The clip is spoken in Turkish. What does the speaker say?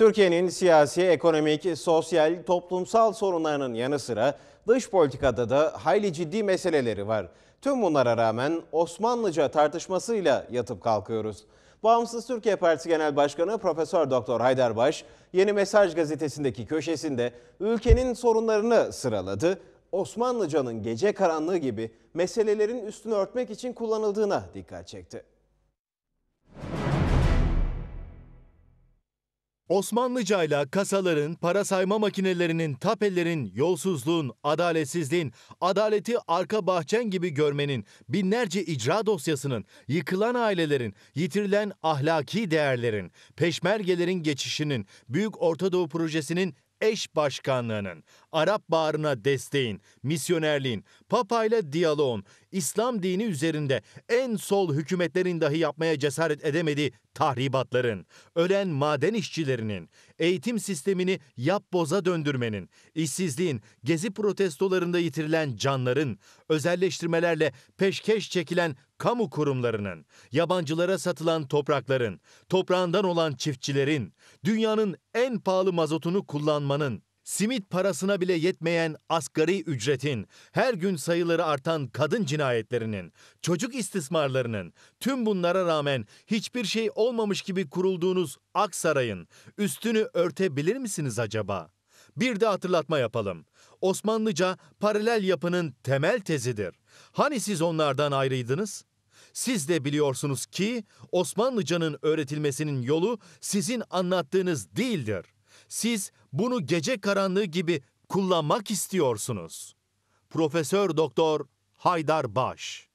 Türkiye'nin siyasi, ekonomik, sosyal, toplumsal sorunlarının yanı sıra dış politikada da hayli ciddi meseleleri var. Tüm bunlara rağmen Osmanlıca tartışmasıyla yatıp kalkıyoruz. Bağımsız Türkiye Partisi Genel Başkanı Profesör Doktor Haydar Baş, Yeni Mesaj gazetesindeki köşesinde ülkenin sorunlarını sıraladı. Osmanlıcanın gece karanlığı gibi meselelerin üstünü örtmek için kullanıldığına dikkat çekti. Osmanlıca ile kasaların, para sayma makinelerinin, tapelerin yolsuzluğun, adaletsizliğin, adaleti arka bahçen gibi görmenin, binlerce icra dosyasının, yıkılan ailelerin, yitirilen ahlaki değerlerin, peşmergelerin geçişinin, Büyük Orta Doğu Projesi'nin eş başkanlığının, Arap Bağrı'na desteğin, misyonerliğin, Papa ile diyaloğun, İslam dini üzerinde en sol hükümetlerin dahi yapmaya cesaret edemediği tahribatların, ölen maden işçilerinin, eğitim sistemini yap boza döndürmenin, işsizliğin, gezi protestolarında yitirilen canların, özelleştirmelerle peşkeş çekilen kamu kurumlarının, yabancılara satılan toprakların, toprağından olan çiftçilerin, dünyanın en pahalı mazotunu kullanmanın, simit parasına bile yetmeyen asgari ücretin, her gün sayıları artan kadın cinayetlerinin, çocuk istismarlarının, tüm bunlara rağmen hiçbir şey olmamış gibi kurulduğunuz Aksaray'ın üstünü örtebilir misiniz acaba? Bir de hatırlatma yapalım. Osmanlıca paralel yapının temel tezidir. Hani siz onlardan ayrıydınız? Siz de biliyorsunuz ki Osmanlıcanın öğretilmesinin yolu sizin anlattığınız değildir. Siz bunu gece karanlığı gibi kullanmak istiyorsunuz. Profesör Doktor Haydar Baş